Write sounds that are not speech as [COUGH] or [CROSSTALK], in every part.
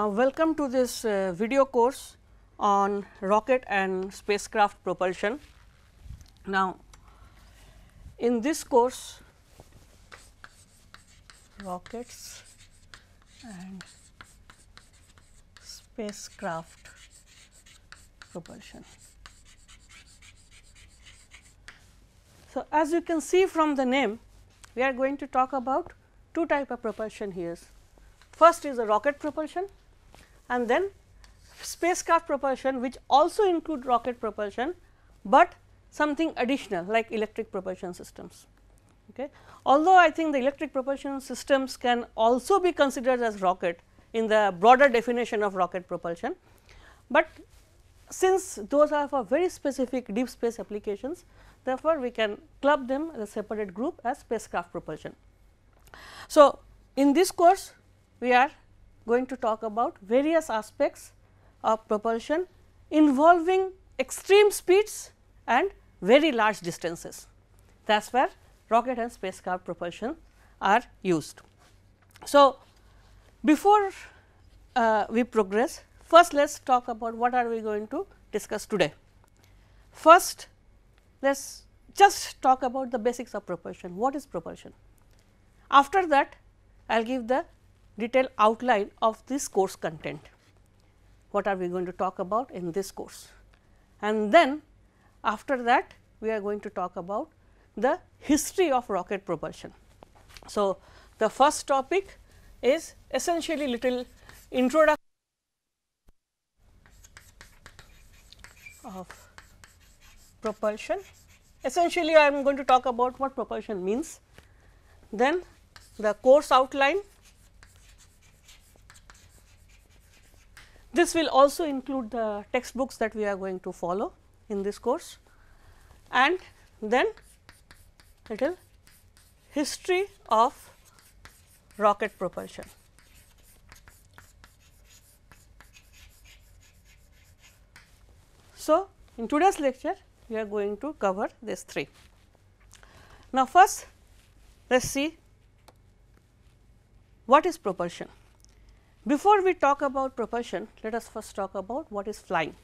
Uh, welcome to this uh, video course on rocket and spacecraft propulsion. Now, in this course rockets and spacecraft propulsion. So, as you can see from the name, we are going to talk about two type of propulsion here. First is the rocket propulsion and then spacecraft propulsion which also include rocket propulsion, but something additional like electric propulsion systems. Okay. Although I think the electric propulsion systems can also be considered as rocket in the broader definition of rocket propulsion, but since those are for very specific deep space applications, therefore, we can club them as a separate group as spacecraft propulsion. So, in this course, we are going to talk about various aspects of propulsion involving extreme speeds and very large distances. That is where rocket and spacecraft propulsion are used. So, before uh, we progress, first let us talk about what are we going to discuss today. First, let us just talk about the basics of propulsion, what is propulsion. After that, I will give the detailed outline of this course content. What are we going to talk about in this course? And then after that we are going to talk about the history of rocket propulsion. So, the first topic is essentially little introduction of propulsion. Essentially, I am going to talk about what propulsion means, then the course outline This will also include the textbooks that we are going to follow in this course and then little history of rocket propulsion. So, in today's lecture we are going to cover these three. Now, first let us see what is propulsion. Before we talk about propulsion, let us first talk about what is flying.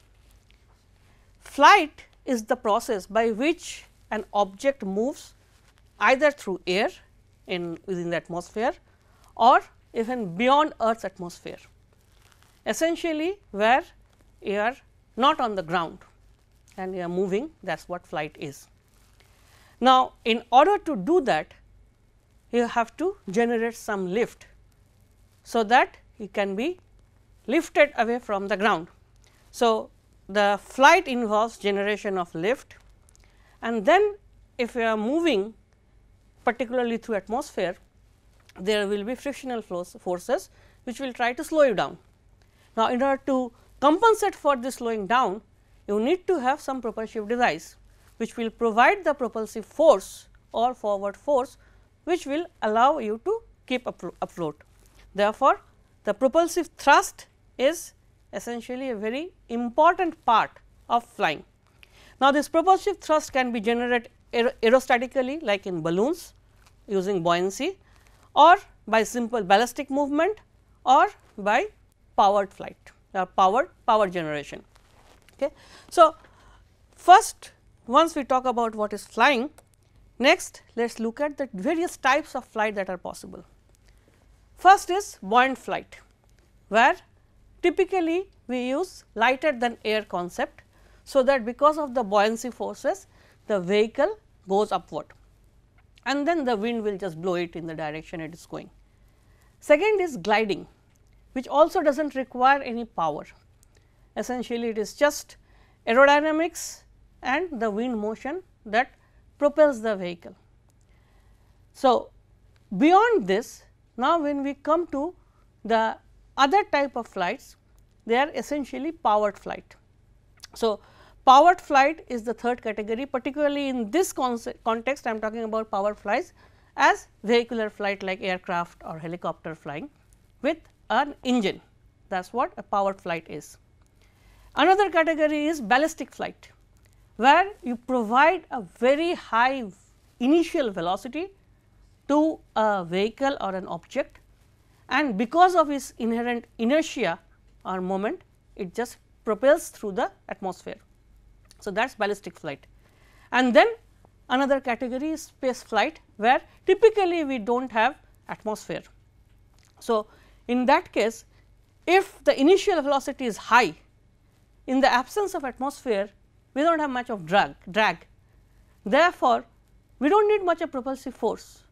Flight is the process by which an object moves either through air in within the atmosphere or even beyond earth's atmosphere essentially where you are not on the ground and you are moving that is what flight is. Now, in order to do that you have to generate some lift so that it can be lifted away from the ground. So, the flight involves generation of lift and then if we are moving particularly through atmosphere, there will be frictional forces which will try to slow you down. Now, in order to compensate for this slowing down, you need to have some propulsive device which will provide the propulsive force or forward force which will allow you to keep afloat. Therefore, the propulsive thrust is essentially a very important part of flying. Now, this propulsive thrust can be generated aer aerostatically like in balloons using buoyancy or by simple ballistic movement or by powered flight or uh, powered power generation. Okay. So, first once we talk about what is flying, next let us look at the various types of flight that are possible. First is buoyant flight, where typically we use lighter than air concept. So, that because of the buoyancy forces the vehicle goes upward and then the wind will just blow it in the direction it is going. Second is gliding which also does not require any power. Essentially it is just aerodynamics and the wind motion that propels the vehicle. So, beyond this now, when we come to the other type of flights, they are essentially powered flight. So, powered flight is the third category particularly in this context I am talking about powered flights as vehicular flight like aircraft or helicopter flying with an engine that is what a powered flight is. Another category is ballistic flight where you provide a very high initial velocity to a vehicle or an object and because of its inherent inertia or moment it just propels through the atmosphere. So, that is ballistic flight and then another category is space flight where typically we do not have atmosphere. So, in that case if the initial velocity is high in the absence of atmosphere we do not have much of drag, drag. Therefore, we do not need much of propulsive force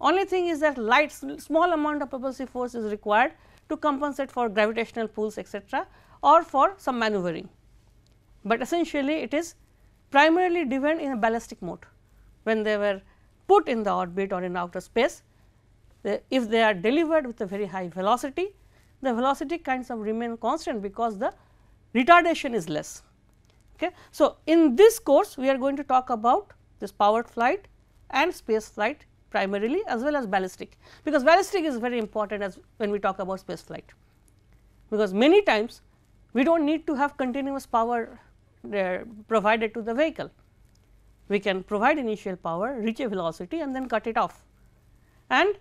only thing is that light small amount of propulsive force is required to compensate for gravitational pulls etc., or for some maneuvering. But essentially it is primarily driven in a ballistic mode when they were put in the orbit or in outer space. They, if they are delivered with a very high velocity, the velocity kinds of remain constant because the retardation is less. Okay. So, in this course we are going to talk about this powered flight and space flight primarily as well as ballistic because ballistic is very important as when we talk about space flight because many times we do not need to have continuous power uh, provided to the vehicle. We can provide initial power reach a velocity and then cut it off and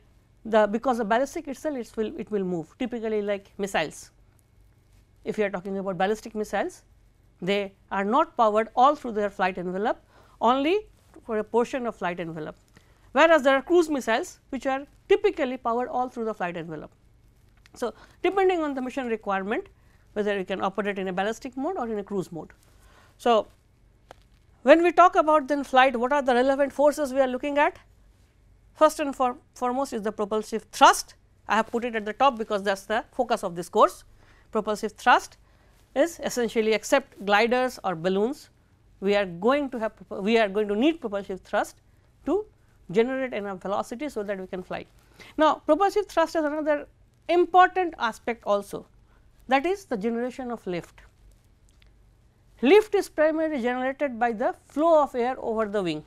the because the ballistic itself it will it will move typically like missiles. If you are talking about ballistic missiles they are not powered all through their flight envelope only for a portion of flight envelope whereas there are cruise missiles which are typically powered all through the flight envelope. So, depending on the mission requirement whether you can operate in a ballistic mode or in a cruise mode. So, when we talk about then flight what are the relevant forces we are looking at? First and for, foremost is the propulsive thrust I have put it at the top because that is the focus of this course. Propulsive thrust is essentially except gliders or balloons we are going to have we are going to need propulsive thrust to generate enough velocity so that we can fly. Now, propulsive thrust is another important aspect also that is the generation of lift. Lift is primarily generated by the flow of air over the wing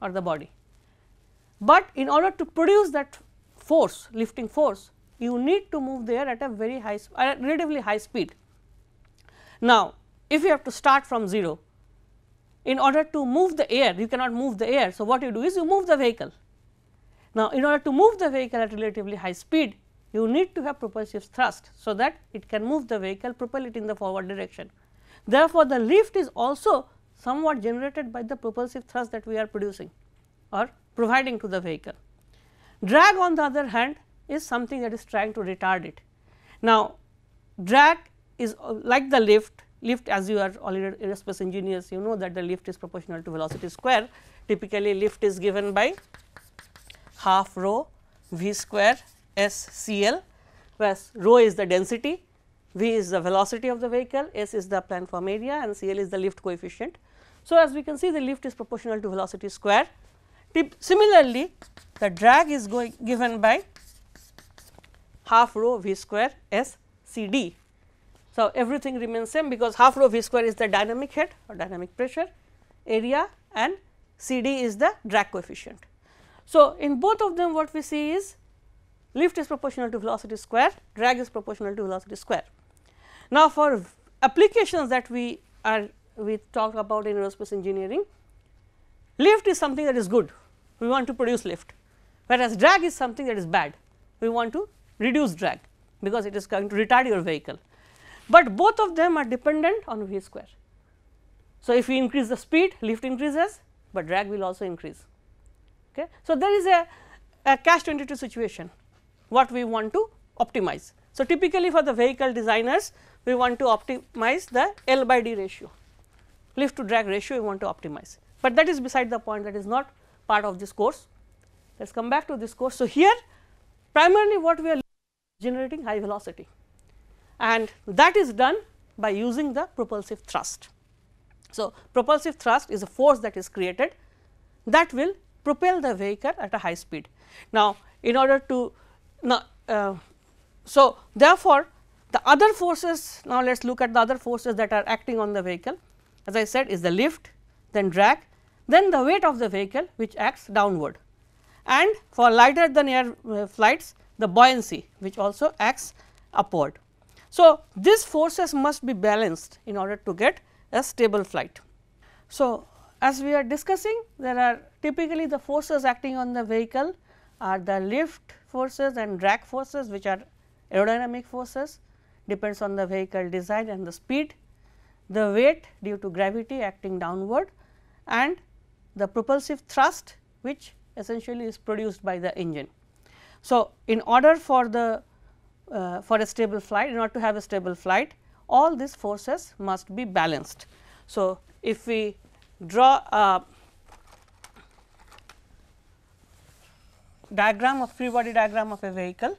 or the body, but in order to produce that force lifting force you need to move the air at a very high uh, relatively high speed. Now, if you have to start from 0 in order to move the air you cannot move the air. So, what you do is you move the vehicle. Now, in order to move the vehicle at relatively high speed you need to have propulsive thrust. So, that it can move the vehicle propel it in the forward direction. Therefore, the lift is also somewhat generated by the propulsive thrust that we are producing or providing to the vehicle. Drag on the other hand is something that is trying to retard it. Now, drag is uh, like the lift lift as you are all aerospace engineers you know that the lift is proportional to velocity square. Typically lift is given by half rho v square s c l where rho is the density, v is the velocity of the vehicle, s is the platform area and c l is the lift coefficient. So, as we can see the lift is proportional to velocity square. Tip similarly, the drag is given by half rho v square s c d so, everything remains same because half rho V square is the dynamic head or dynamic pressure area and C d is the drag coefficient. So, in both of them what we see is lift is proportional to velocity square, drag is proportional to velocity square. Now, for applications that we are we talk about in aerospace engineering, lift is something that is good, we want to produce lift, whereas drag is something that is bad, we want to reduce drag because it is going to retard your vehicle but both of them are dependent on v square. So, if we increase the speed lift increases, but drag will also increase. Okay. So, there is a, a cash 22 situation what we want to optimize. So, typically for the vehicle designers we want to optimize the L by D ratio lift to drag ratio we want to optimize, but that is beside the point that is not part of this course. Let us come back to this course. So, here primarily what we are generating high velocity and that is done by using the propulsive thrust. So, propulsive thrust is a force that is created that will propel the vehicle at a high speed. Now, in order to now, uh, so therefore, the other forces now let us look at the other forces that are acting on the vehicle as I said is the lift, then drag, then the weight of the vehicle which acts downward and for lighter than air uh, flights the buoyancy which also acts upward. So, these forces must be balanced in order to get a stable flight. So, as we are discussing there are typically the forces acting on the vehicle are the lift forces and drag forces which are aerodynamic forces depends on the vehicle design and the speed, the weight due to gravity acting downward and the propulsive thrust which essentially is produced by the engine. So, in order for the uh, for a stable flight in order to have a stable flight all these forces must be balanced. So, if we draw a diagram of free body diagram of a vehicle,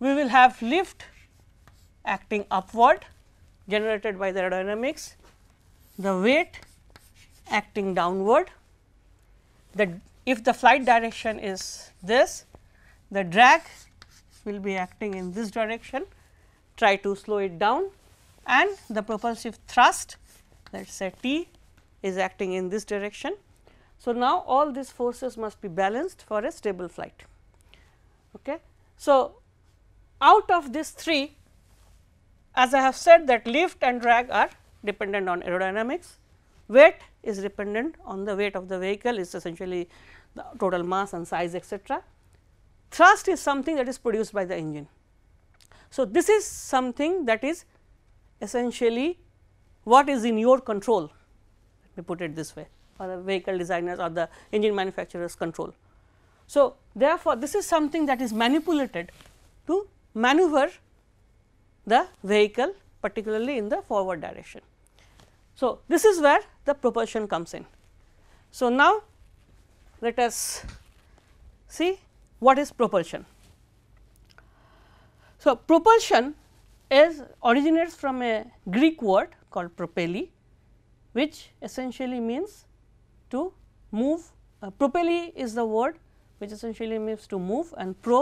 we will have lift acting upward generated by the aerodynamics, the weight acting downward, the if the flight direction is this, the drag will be acting in this direction, try to slow it down and the propulsive thrust let us say T is acting in this direction. So, now all these forces must be balanced for a stable flight. Okay. So, out of these three as I have said that lift and drag are dependent on aerodynamics, weight is dependent on the weight of the vehicle is essentially the total mass and size etcetera thrust is something that is produced by the engine. So, this is something that is essentially what is in your control let me put it this way or the vehicle designers or the engine manufacturers control. So, therefore, this is something that is manipulated to maneuver the vehicle particularly in the forward direction. So, this is where the propulsion comes in. So, now let us see what is propulsion. So, propulsion is originates from a Greek word called propelli, which essentially means to move. Uh, propelli is the word which essentially means to move and pro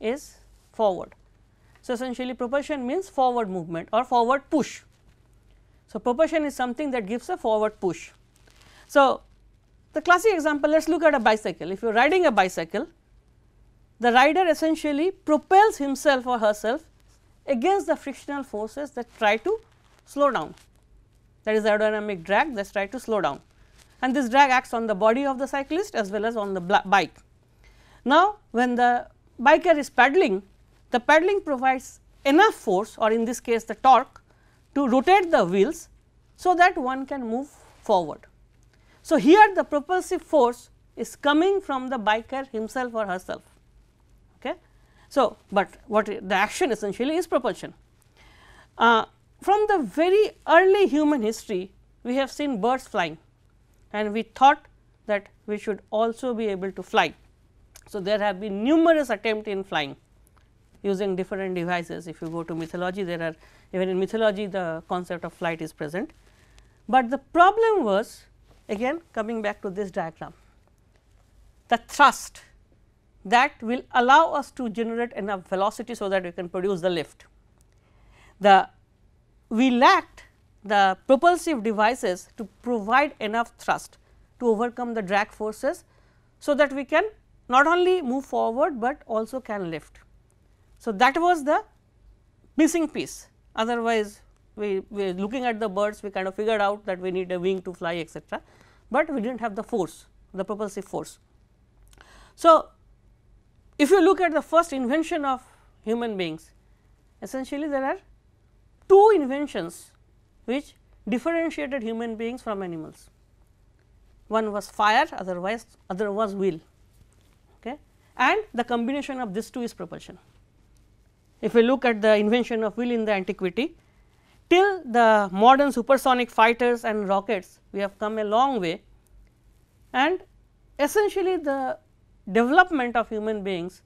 is forward. So, essentially propulsion means forward movement or forward push. So, propulsion is something that gives a forward push. So, the classic example let us look at a bicycle. If you are riding a bicycle the rider essentially propels himself or herself against the frictional forces that try to slow down. That is aerodynamic drag that try to slow down and this drag acts on the body of the cyclist as well as on the bike. Now, when the biker is paddling, the paddling provides enough force or in this case the torque to rotate the wheels, so that one can move forward. So, here the propulsive force is coming from the biker himself or herself. Okay. So, but what the action essentially is propulsion. Uh, from the very early human history, we have seen birds flying and we thought that we should also be able to fly. So, there have been numerous attempts in flying using different devices. If you go to mythology, there are even in mythology the concept of flight is present. But the problem was again coming back to this diagram, the thrust that will allow us to generate enough velocity so that we can produce the lift. The we lacked the propulsive devices to provide enough thrust to overcome the drag forces so that we can not only move forward, but also can lift. So, that was the missing piece otherwise we, we looking at the birds we kind of figured out that we need a wing to fly etcetera, but we did not have the force the propulsive force. So, if you look at the first invention of human beings, essentially there are two inventions which differentiated human beings from animals. One was fire, otherwise other was wheel, okay. and the combination of these two is propulsion. If you look at the invention of wheel in the antiquity, till the modern supersonic fighters and rockets, we have come a long way and essentially the development of human beings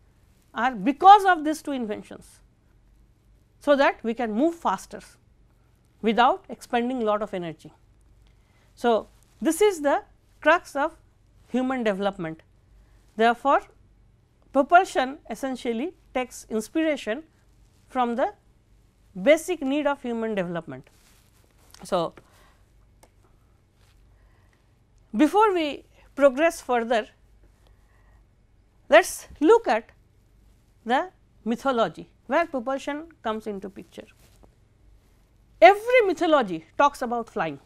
are because of these two inventions. So, that we can move faster without expending lot of energy. So, this is the crux of human development. Therefore, propulsion essentially takes inspiration from the basic need of human development. So, before we progress further let us look at the mythology where propulsion comes into picture. Every mythology talks about flying.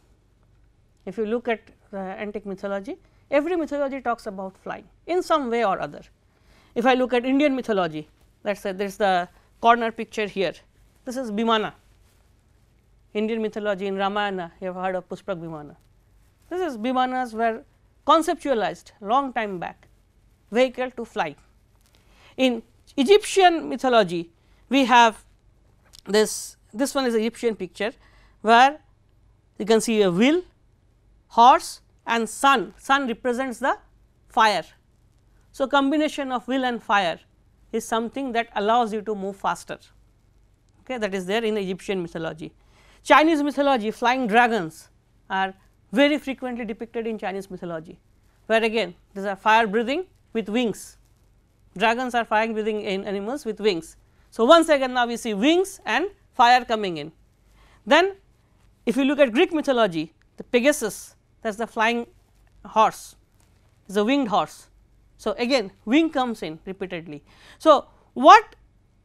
If you look at the antique mythology, every mythology talks about flying in some way or other. If I look at Indian mythology, let us say there is the corner picture here, this is Bhimana. Indian mythology in Ramayana, you have heard of Pushpak Bhimana. This is Bhimanas were conceptualized long time back vehicle to fly. In Egyptian mythology, we have this, this one is Egyptian picture where you can see a wheel, horse and sun, sun represents the fire. So, combination of wheel and fire is something that allows you to move faster okay, that is there in Egyptian mythology. Chinese mythology flying dragons are very frequently depicted in Chinese mythology, where again these are fire breathing with wings. Dragons are flying. breathing animals with wings. So, once again now we see wings and fire coming in. Then if you look at Greek mythology, the Pegasus that is the flying horse, is a winged horse. So, again wing comes in repeatedly. So, what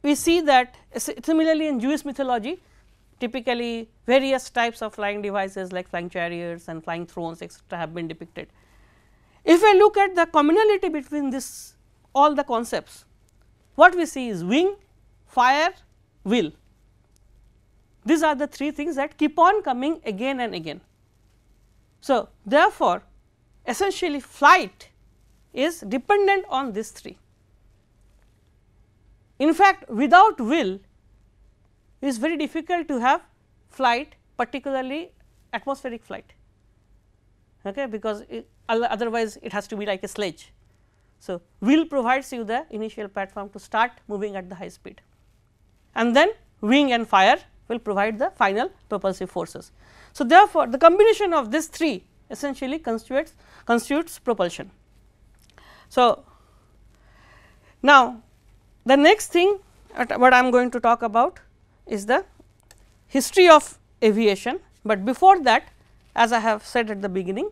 we see that similarly in Jewish mythology, typically various types of flying devices like flying chariots and flying thrones etc. have been depicted. If I look at the commonality between this all the concepts, what we see is wing, fire, will. These are the three things that keep on coming again and again. So, therefore, essentially flight is dependent on these three. In fact, without will it is very difficult to have flight particularly atmospheric flight okay, because it, otherwise it has to be like a sledge. So, wheel provides you the initial platform to start moving at the high speed and then wing and fire will provide the final propulsive forces. So, therefore, the combination of these three essentially constitutes, constitutes propulsion. So, now the next thing what I am going to talk about is the history of aviation, but before that as I have said at the beginning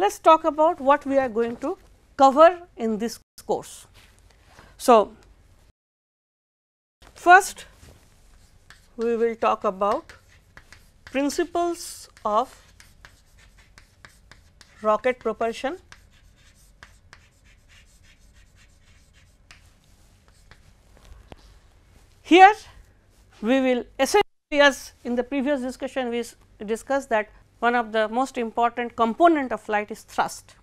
let us talk about what we are going to cover in this course. So, first we will talk about principles of rocket propulsion. Here we will essentially as in the previous discussion we discussed that one of the most important component of flight is thrust.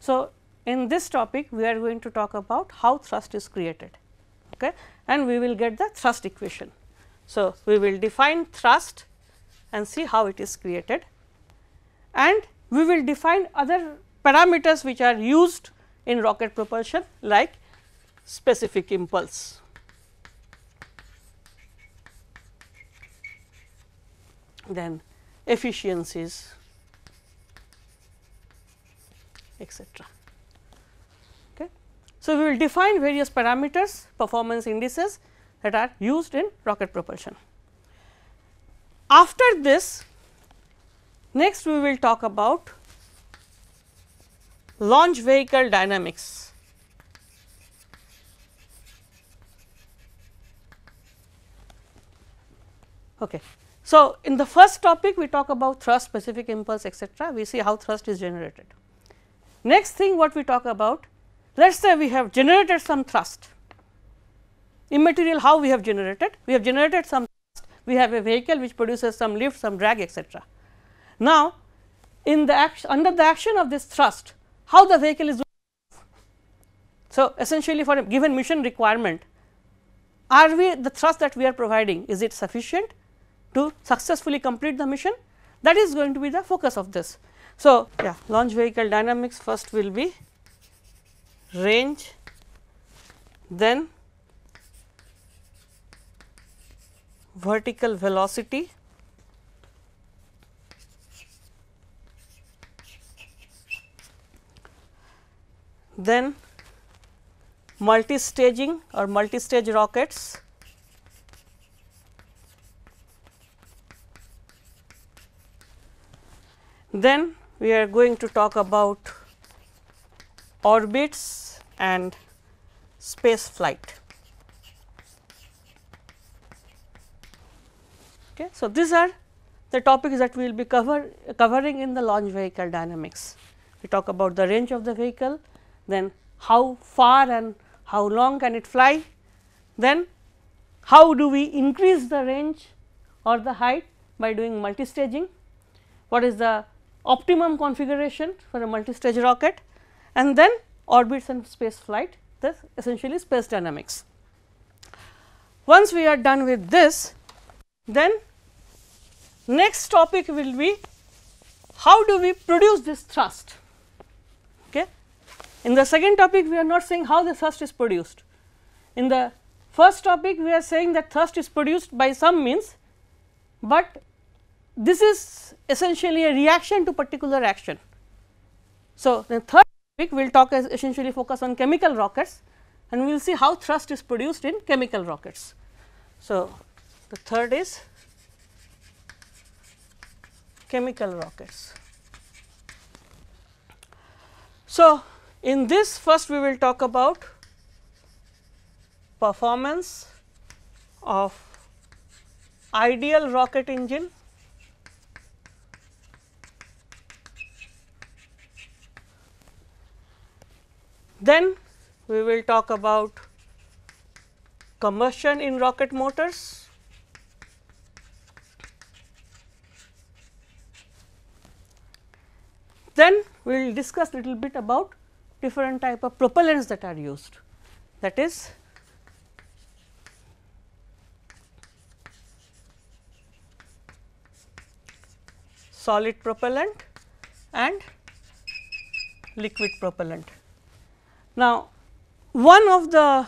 So, in this topic we are going to talk about how thrust is created okay, and we will get the thrust equation. So, we will define thrust and see how it is created and we will define other parameters which are used in rocket propulsion like specific impulse. Then efficiencies etc. Okay. So, we will define various parameters performance indices that are used in rocket propulsion. After this next we will talk about launch vehicle dynamics. Okay. So, in the first topic we talk about thrust specific impulse etc. we see how thrust is generated. Next thing what we talk about let us say we have generated some thrust immaterial how we have generated we have generated some thrust we have a vehicle which produces some lift some drag etc. Now, in the action under the action of this thrust how the vehicle is so essentially for a given mission requirement are we the thrust that we are providing is it sufficient to successfully complete the mission that is going to be the focus of this. So, yeah launch vehicle dynamics first will be range then vertical velocity then multi-staging or multi-stage rockets Then we are going to talk about orbits and space flight. Okay. So, these are the topics that we will be cover, covering in the launch vehicle dynamics. We talk about the range of the vehicle, then how far and how long can it fly, then how do we increase the range or the height by doing multi-staging, what is the optimum configuration for a multi-stage rocket and then orbits and space flight this essentially space dynamics. Once we are done with this then next topic will be how do we produce this thrust. Okay. In the second topic we are not saying how the thrust is produced. In the first topic we are saying that thrust is produced by some means, but this is essentially a reaction to particular action. So, the third week we will talk as essentially focus on chemical rockets and we will see how thrust is produced in chemical rockets. So, the third is chemical rockets. So, in this first we will talk about performance of ideal rocket engine Then we will talk about combustion in rocket motors. Then we will discuss little bit about different type of propellants that are used that is solid propellant and liquid propellant. Now, one of the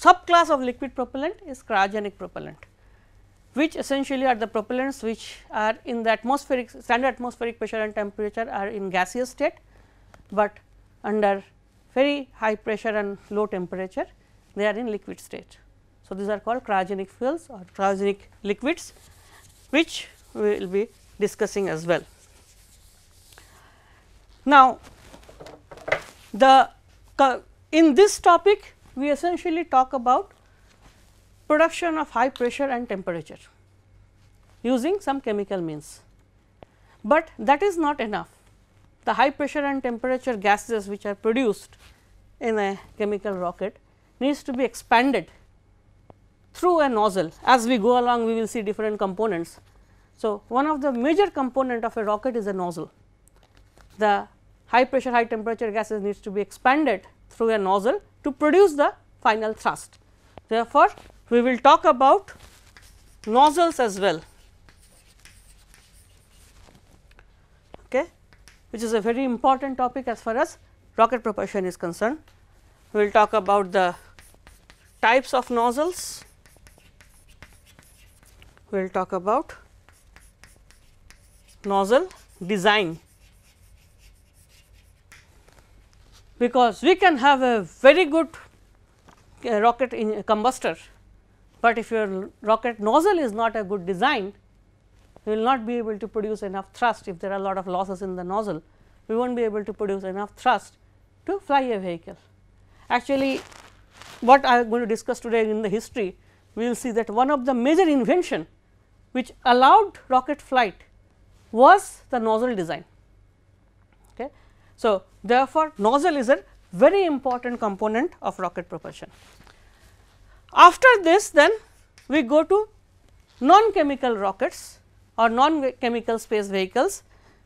subclass of liquid propellant is cryogenic propellant, which essentially are the propellants which are in the atmospheric standard atmospheric pressure and temperature are in gaseous state, but under very high pressure and low temperature they are in liquid state. So, these are called cryogenic fuels or cryogenic liquids which we will be discussing as well. Now, the in this topic we essentially talk about production of high pressure and temperature using some chemical means. But that is not enough. The high pressure and temperature gases which are produced in a chemical rocket needs to be expanded through a nozzle. As we go along we will see different components. So, one of the major component of a rocket is a nozzle. The high pressure high temperature gases needs to be expanded through a nozzle to produce the final thrust. Therefore, we will talk about nozzles as well okay, which is a very important topic as far as rocket propulsion is concerned. We will talk about the types of nozzles, we will talk about nozzle design because we can have a very good uh, rocket in uh, combustor, but if your rocket nozzle is not a good design, you will not be able to produce enough thrust if there are a lot of losses in the nozzle, we will not be able to produce enough thrust to fly a vehicle. Actually, what I am going to discuss today in the history, we will see that one of the major invention which allowed rocket flight was the nozzle design. Okay. So, Therefore, nozzle is a very important component of rocket propulsion. After this then we go to non-chemical rockets or non-chemical space vehicles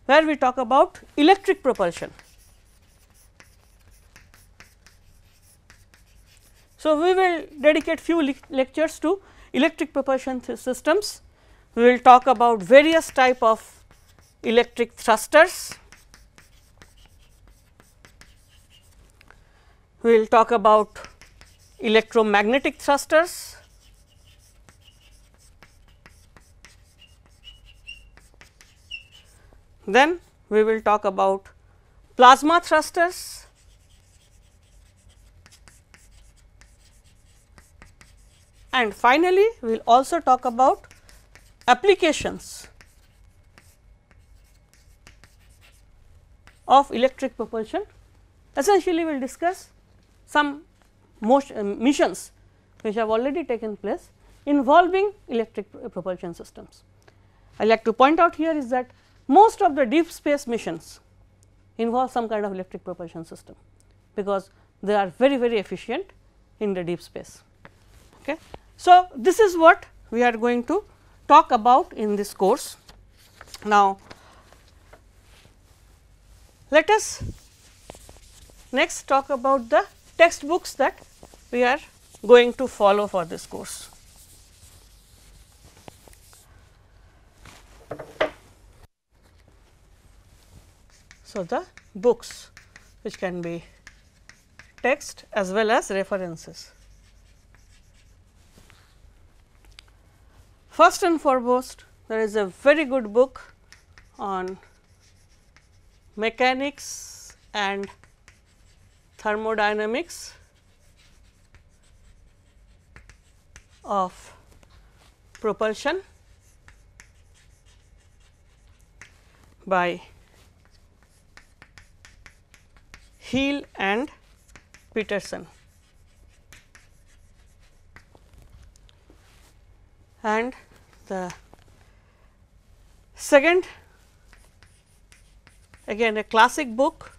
where we talk about electric propulsion. So, we will dedicate few le lectures to electric propulsion systems. We will talk about various type of electric thrusters, we will talk about electromagnetic thrusters. Then we will talk about plasma thrusters. And finally, we will also talk about applications of electric propulsion. Essentially, we will discuss some motion, uh, missions which have already taken place involving electric propulsion systems. I like to point out here is that most of the deep space missions involve some kind of electric propulsion system, because they are very very efficient in the deep space. Okay. So, this is what we are going to talk about in this course. Now, let us next talk about the textbooks that we are going to follow for this course. So, the books which can be text as well as references. First and foremost, there is a very good book on mechanics and thermodynamics of propulsion by Hill and Peterson. And the second again a classic book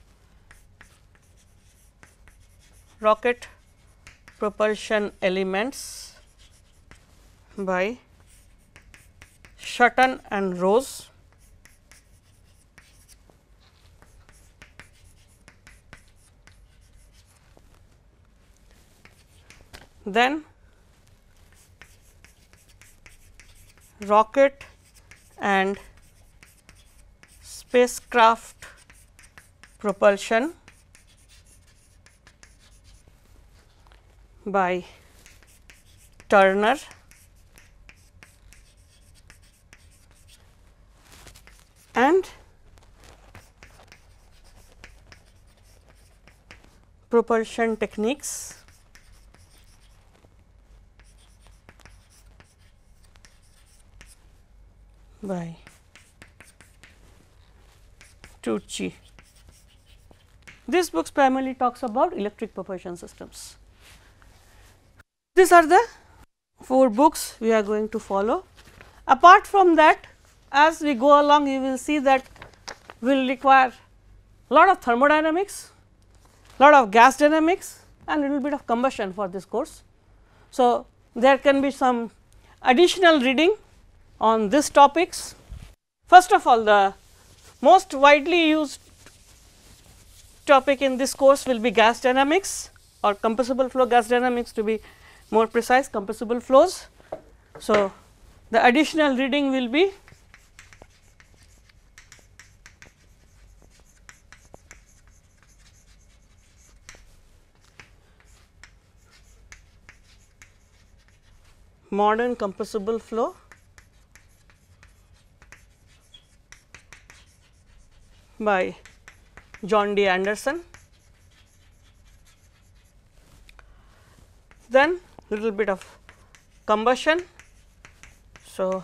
rocket propulsion elements by Shutton and Rose. Then rocket and spacecraft propulsion by Turner and propulsion techniques by Tucci. This book primarily talks about electric propulsion systems. These are the four books we are going to follow. Apart from that as we go along you will see that we will require lot of thermodynamics, lot of gas dynamics and little bit of combustion for this course. So, there can be some additional reading on these topics. First of all the most widely used topic in this course will be gas dynamics or compressible flow gas dynamics to be more precise compressible flows. So, the additional reading will be modern compressible flow by John D. Anderson. Then little bit of combustion. So,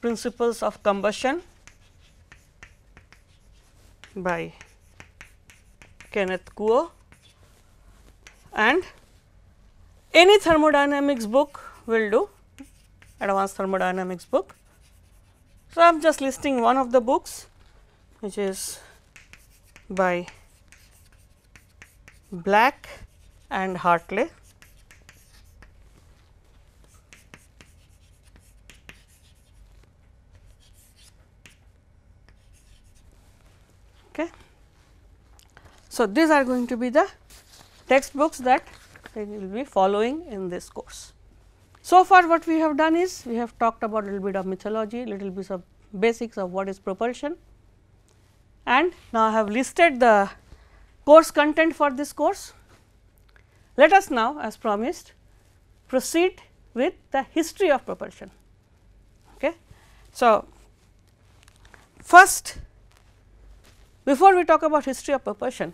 principles of combustion by Kenneth Kuo and any thermodynamics book will do advanced thermodynamics book. So, I am just listing one of the books which is by Black and Hartley. So, these are going to be the textbooks that we will be following in this course. So far what we have done is we have talked about little bit of mythology, little bit of basics of what is propulsion and now I have listed the course content for this course. Let us now as promised proceed with the history of propulsion. Okay. So, first before we talk about history of propulsion,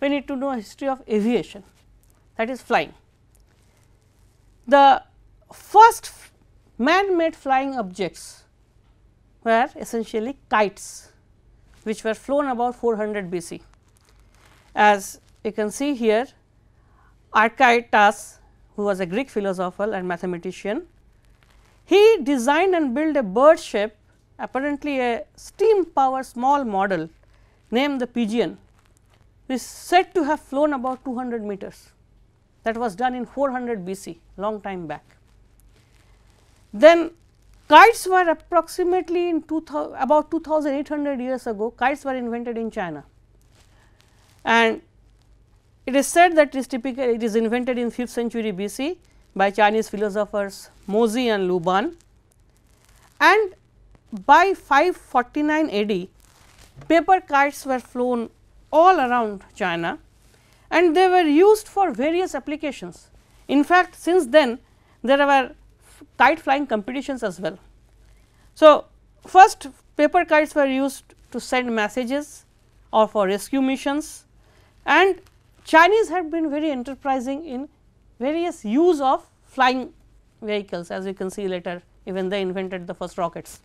we need to know history of aviation that is flying. The first man-made flying objects were essentially kites which were flown about 400 BC. As you can see here Archytas who was a Greek philosopher and mathematician, he designed and built a bird shape apparently a steam power small model named the Pigeon is said to have flown about 200 meters that was done in 400 BC long time back. Then kites were approximately in 2000, about 2800 years ago kites were invented in China and it is said that it is typical it is invented in 5th century BC by Chinese philosophers Mozi and Luban and by 549 AD paper kites were flown all around China and they were used for various applications. In fact, since then there were kite flying competitions as well. So, first paper kites were used to send messages or for rescue missions and Chinese had been very enterprising in various use of flying vehicles as we can see later even they invented the first rockets.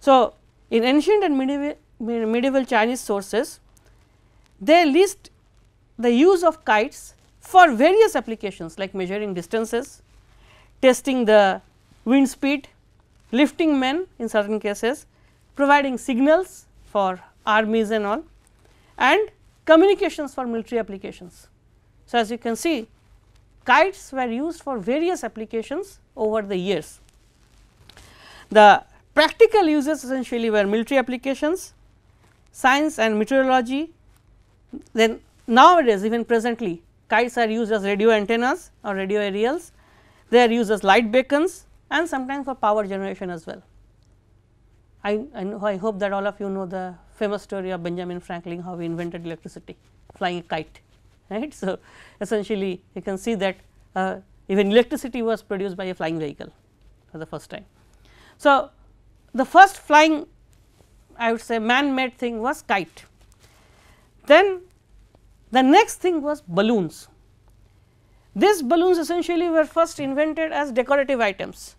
So, in ancient and medieval medieval Chinese sources, they list the use of kites for various applications like measuring distances, testing the wind speed, lifting men in certain cases, providing signals for armies and all and communications for military applications. So, as you can see kites were used for various applications over the years. The practical uses essentially were military applications, science and meteorology. Then nowadays even presently kites are used as radio antennas or radio aerials, they are used as light beacons and sometimes for power generation as well. I, I, know, I hope that all of you know the famous story of Benjamin Franklin how he invented electricity flying a kite [LAUGHS] right. So, essentially you can see that uh, even electricity was produced by a flying vehicle for the first time. So, the first flying I would say man made thing was kite. Then the next thing was balloons. These balloons essentially were first invented as decorative items.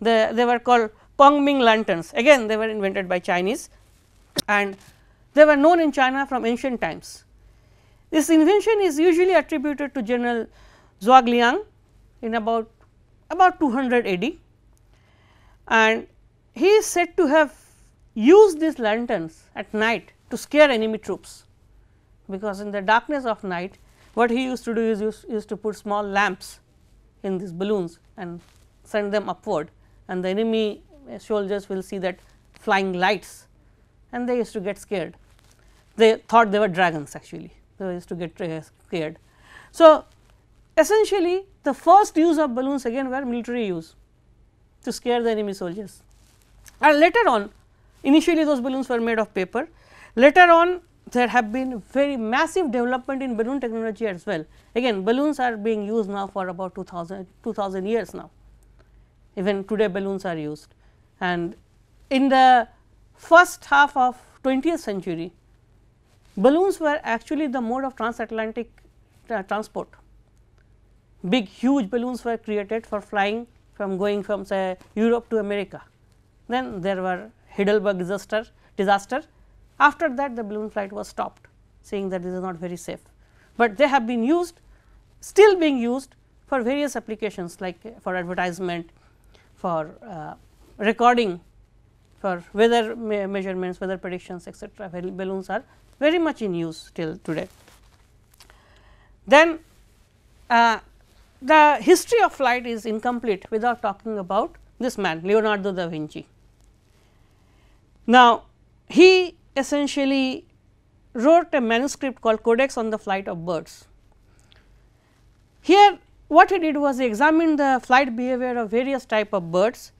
The, they were called Pongming lanterns. Again they were invented by Chinese and they were known in China from ancient times. This invention is usually attributed to General Zhuangliang in about, about 200 AD and he is said to have used these lanterns at night to scare enemy troops, because in the darkness of night what he used to do is used, used to put small lamps in these balloons and send them upward and the enemy uh, soldiers will see that flying lights and they used to get scared. They thought they were dragons actually, they used to get uh, scared. So, essentially the first use of balloons again were military use to scare the enemy soldiers and later on Initially those balloons were made of paper. Later on there have been very massive development in balloon technology as well. Again balloons are being used now for about 2000, 2000 years now, even today balloons are used. And in the first half of 20th century, balloons were actually the mode of transatlantic tra uh, transport. Big huge balloons were created for flying from going from say Europe to America. Then there were Heidelberg disaster, disaster. After that the balloon flight was stopped saying that this is not very safe, but they have been used still being used for various applications like uh, for advertisement, for uh, recording, for weather me measurements, weather predictions etc. Balloons are very much in use till today. Then uh, the history of flight is incomplete without talking about this man Leonardo da Vinci. Now, he essentially wrote a manuscript called Codex on the Flight of Birds. Here what he did was he examined the flight behavior of various type of birds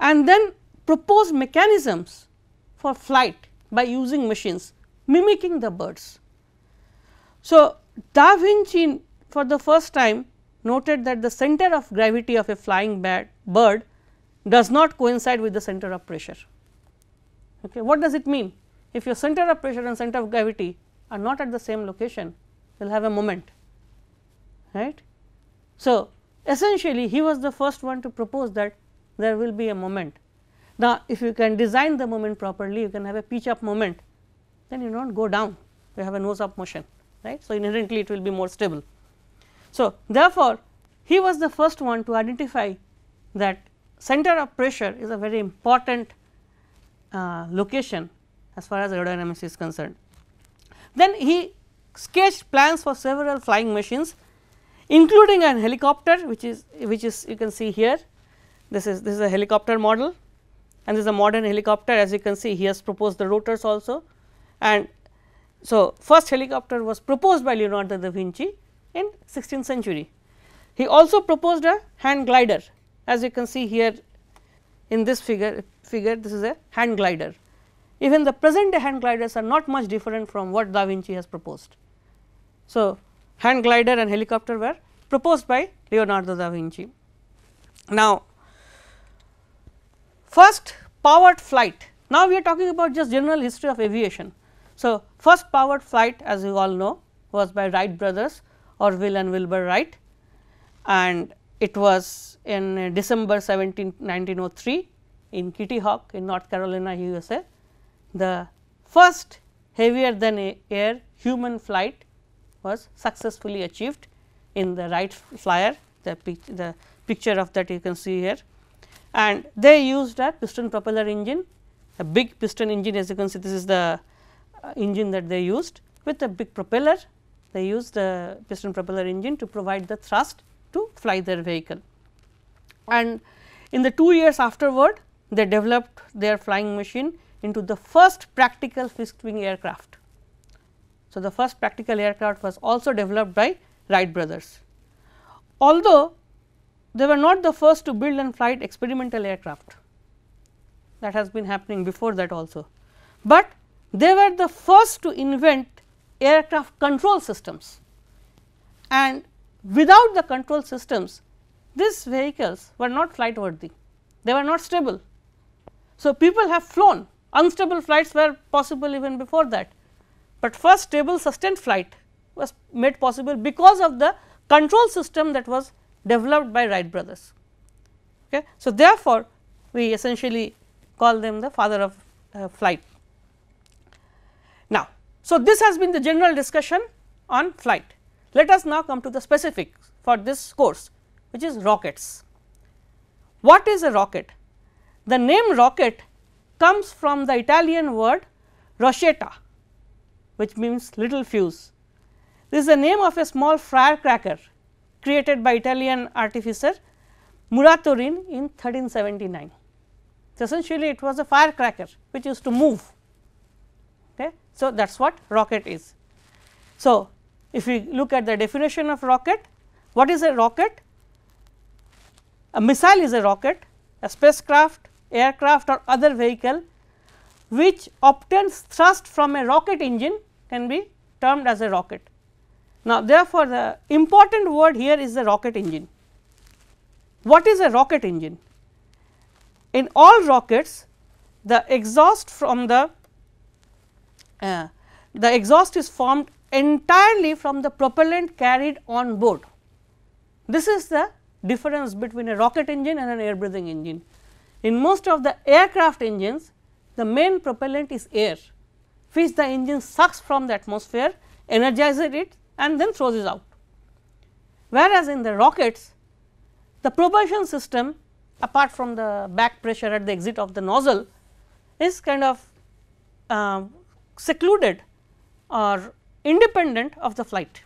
and then proposed mechanisms for flight by using machines mimicking the birds. So, Da Vinci for the first time noted that the center of gravity of a flying bird does not coincide with the center of pressure. Okay. What does it mean? If your center of pressure and center of gravity are not at the same location, you will have a moment. right? So, essentially he was the first one to propose that there will be a moment. Now, if you can design the moment properly, you can have a pitch up moment, then you do not go down, you have a nose up motion. right? So, inherently it will be more stable. So, therefore, he was the first one to identify that center of pressure is a very important uh, location as far as aerodynamics is concerned. Then he sketched plans for several flying machines including an helicopter which is which is you can see here this is this is a helicopter model and this is a modern helicopter as you can see he has proposed the rotors also and so first helicopter was proposed by Leonardo da Vinci in 16th century. He also proposed a hand glider as you can see here in this figure, figure this is a hand glider. Even the present day hand gliders are not much different from what Da Vinci has proposed. So, hand glider and helicopter were proposed by Leonardo da Vinci. Now, first powered flight. Now, we are talking about just general history of aviation. So, first powered flight as you all know was by Wright brothers Orville and Wilbur Wright and it was in December 17, 1903 in Kitty Hawk in North Carolina, USA, the first heavier than air human flight was successfully achieved in the Wright flyer, the, pic the picture of that you can see here. And they used a piston propeller engine, a big piston engine as you can see this is the uh, engine that they used with a big propeller. They used the piston propeller engine to provide the thrust to fly their vehicle. And in the 2 years afterward, they developed their flying machine into the first practical fixed wing aircraft. So, the first practical aircraft was also developed by Wright brothers. Although they were not the first to build and fly experimental aircraft that has been happening before that also, but they were the first to invent aircraft control systems and without the control systems these vehicles were not flight worthy, they were not stable. So, people have flown unstable flights were possible even before that, but first stable sustained flight was made possible because of the control system that was developed by Wright brothers. Okay. So, therefore, we essentially call them the father of uh, flight. Now, so this has been the general discussion on flight. Let us now come to the specifics for this course which is rockets. What is a rocket? The name rocket comes from the Italian word rochetta which means little fuse. This is the name of a small firecracker created by Italian artificer Muratorin in 1379. So, essentially it was a firecracker which used to move. Okay. So, that is what rocket is. So, if we look at the definition of rocket, what is a rocket? A missile is a rocket, a spacecraft, aircraft or other vehicle which obtains thrust from a rocket engine can be termed as a rocket. Now, therefore, the important word here is the rocket engine. What is a rocket engine? In all rockets, the exhaust from the uh, the exhaust is formed entirely from the propellant carried on board. This is the difference between a rocket engine and an air breathing engine. In most of the aircraft engines, the main propellant is air, which the engine sucks from the atmosphere, energizes it and then throws it out. Whereas, in the rockets, the propulsion system apart from the back pressure at the exit of the nozzle is kind of uh, secluded or independent of the flight,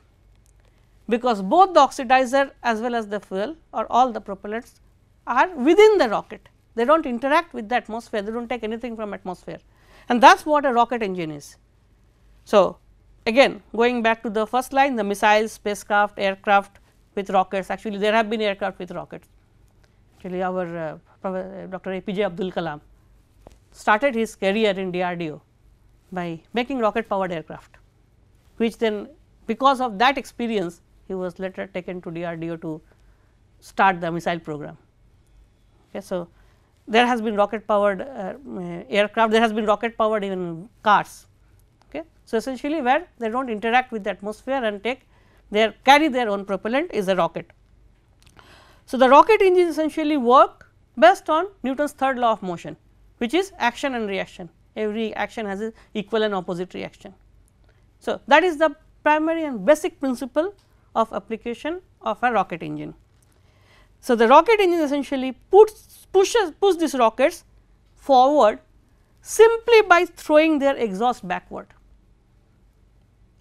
because both the oxidizer as well as the fuel or all the propellants are within the rocket. They do not interact with the atmosphere, they do not take anything from atmosphere and that is what a rocket engine is. So, again going back to the first line the missiles, spacecraft, aircraft with rockets actually there have been aircraft with rockets actually our uh, uh Dr. APJ Abdul Kalam started his career in DRDO by making rocket powered aircraft which then because of that experience he was later taken to DRDO to start the missile program. Okay, so, there has been rocket powered uh, aircraft, there has been rocket powered even cars. Okay. So, essentially where they do not interact with the atmosphere and take their carry their own propellant is a rocket. So, the rocket engines essentially work based on Newton's third law of motion which is action and reaction, every action has an equal and opposite reaction. So, that is the primary and basic principle of application of a rocket engine. So, the rocket engine essentially puts, pushes push these rockets forward simply by throwing their exhaust backward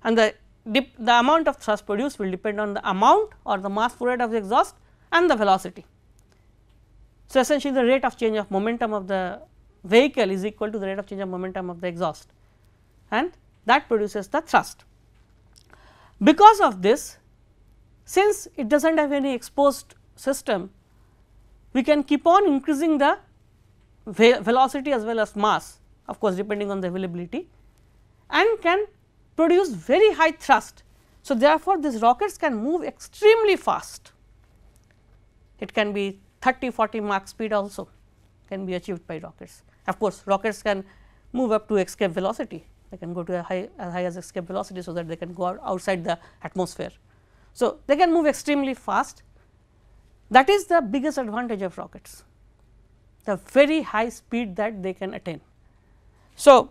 and the, the amount of thrust produced will depend on the amount or the mass flow rate of the exhaust and the velocity. So, essentially the rate of change of momentum of the vehicle is equal to the rate of change of momentum of the exhaust and that produces the thrust. Because of this, since it does not have any exposed system, we can keep on increasing the ve velocity as well as mass of course, depending on the availability and can produce very high thrust. So, therefore, these rockets can move extremely fast. It can be 30, 40 Mach speed also can be achieved by rockets. Of course, rockets can move up to escape velocity, they can go to a high as high as escape velocity. So, that they can go out outside the atmosphere. So, they can move extremely fast that is the biggest advantage of rockets the very high speed that they can attain. So,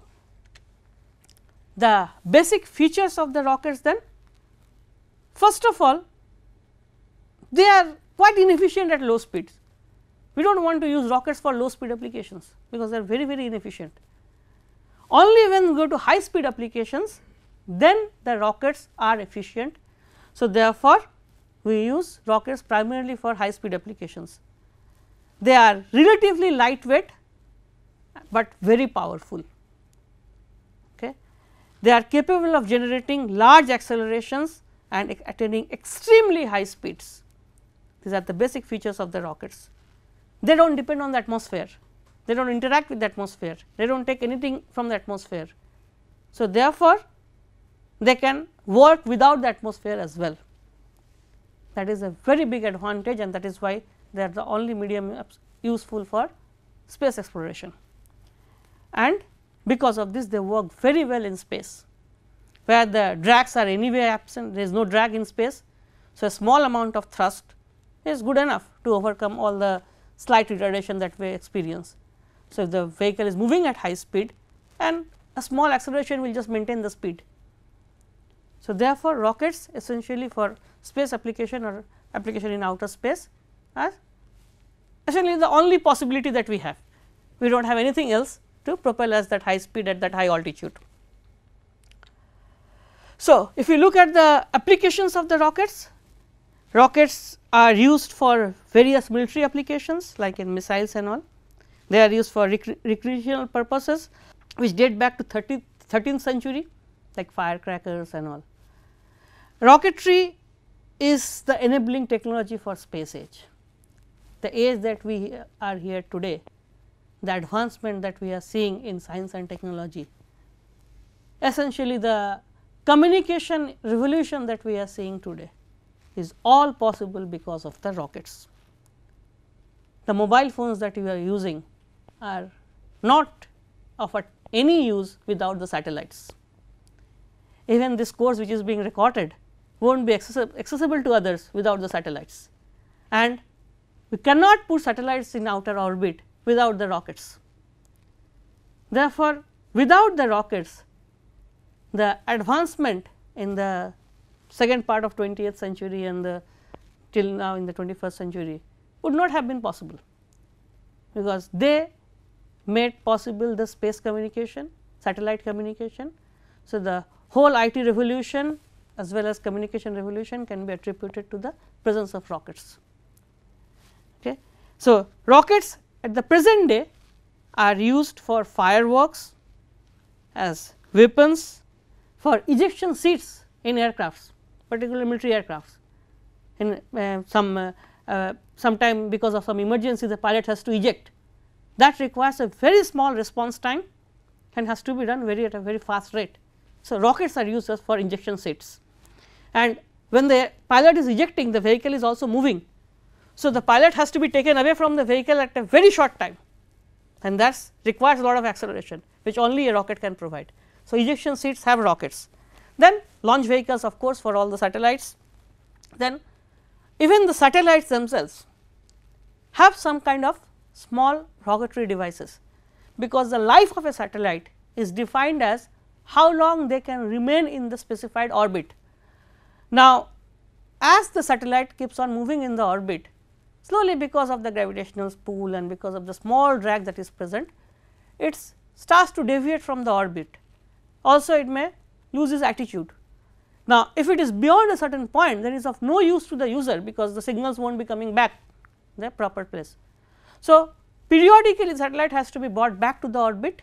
the basic features of the rockets then first of all they are quite inefficient at low speeds. We do not want to use rockets for low speed applications because they are very very inefficient. Only when we go to high speed applications then the rockets are efficient. So, therefore, we use rockets primarily for high speed applications. They are relatively lightweight, but very powerful. Okay. They are capable of generating large accelerations and attaining extremely high speeds. These are the basic features of the rockets. They do not depend on the atmosphere they do not interact with the atmosphere, they do not take anything from the atmosphere. So, therefore, they can work without the atmosphere as well. That is a very big advantage and that is why they are the only medium useful for space exploration. And because of this they work very well in space, where the drags are anyway absent, there is no drag in space. So, a small amount of thrust is good enough to overcome all the slight retardation that we experience. So, if the vehicle is moving at high speed and a small acceleration will just maintain the speed. So, therefore, rockets essentially for space application or application in outer space are essentially the only possibility that we have. We do not have anything else to propel us that high speed at that high altitude. So, if you look at the applications of the rockets, rockets are used for various military applications like in missiles and all. They are used for rec recreational purposes which date back to 30, 13th century like firecrackers and all. Rocketry is the enabling technology for space age, the age that we are here today, the advancement that we are seeing in science and technology, essentially the communication revolution that we are seeing today is all possible because of the rockets. The mobile phones that we are using are not of any use without the satellites. Even this course which is being recorded will not be accessible to others without the satellites and we cannot put satellites in outer orbit without the rockets. Therefore, without the rockets the advancement in the second part of 20th century and the till now in the 21st century would not have been possible because they made possible the space communication, satellite communication. So, the whole IT revolution as well as communication revolution can be attributed to the presence of rockets. Okay. So, rockets at the present day are used for fireworks as weapons for ejection seats in aircrafts, particularly military aircrafts. In uh, some uh, uh, sometime because of some emergency the pilot has to eject that requires a very small response time and has to be done very at a very fast rate. So, rockets are used for injection seats and when the pilot is ejecting the vehicle is also moving. So, the pilot has to be taken away from the vehicle at a very short time and that requires a lot of acceleration which only a rocket can provide. So, ejection seats have rockets. Then launch vehicles of course, for all the satellites. Then even the satellites themselves have some kind of small rocketry devices, because the life of a satellite is defined as how long they can remain in the specified orbit. Now, as the satellite keeps on moving in the orbit, slowly because of the gravitational pull and because of the small drag that is present, it starts to deviate from the orbit. Also, it may lose its attitude. Now, if it is beyond a certain point, then it is of no use to the user because the signals will not be coming back the proper place. So, periodically satellite has to be brought back to the orbit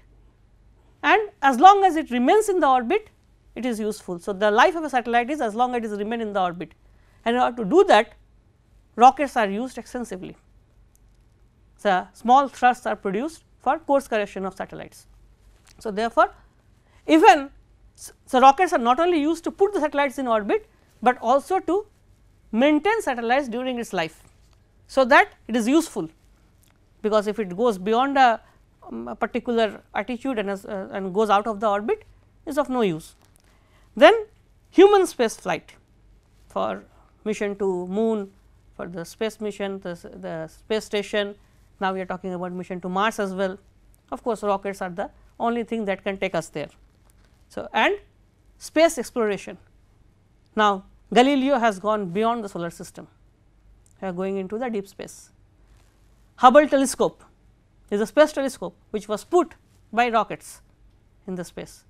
and as long as it remains in the orbit it is useful. So, the life of a satellite is as long as it is remain in the orbit and in order to do that rockets are used extensively. So, small thrusts are produced for course correction of satellites. So, therefore, even so rockets are not only used to put the satellites in orbit, but also to maintain satellites during its life. So, that it is useful because if it goes beyond a, um, a particular attitude and, as, uh, and goes out of the orbit is of no use. Then human space flight for mission to moon, for the space mission, the, the space station, now we are talking about mission to Mars as well. Of course, rockets are the only thing that can take us there. So, and space exploration. Now, Galileo has gone beyond the solar system, we are going into the deep space. Hubble telescope is a space telescope which was put by rockets in the space.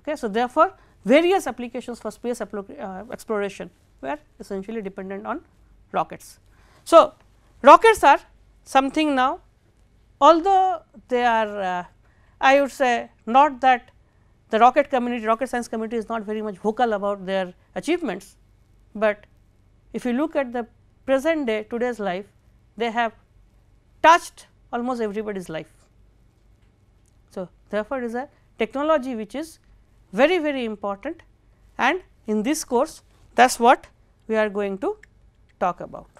Okay. So, therefore, various applications for space uh, exploration were essentially dependent on rockets. So, rockets are something now although they are uh, I would say not that the rocket community rocket science community is not very much vocal about their achievements, but if you look at the present day today's life they have touched almost everybody's life. So, therefore, it is a technology which is very very important and in this course that is what we are going to talk about.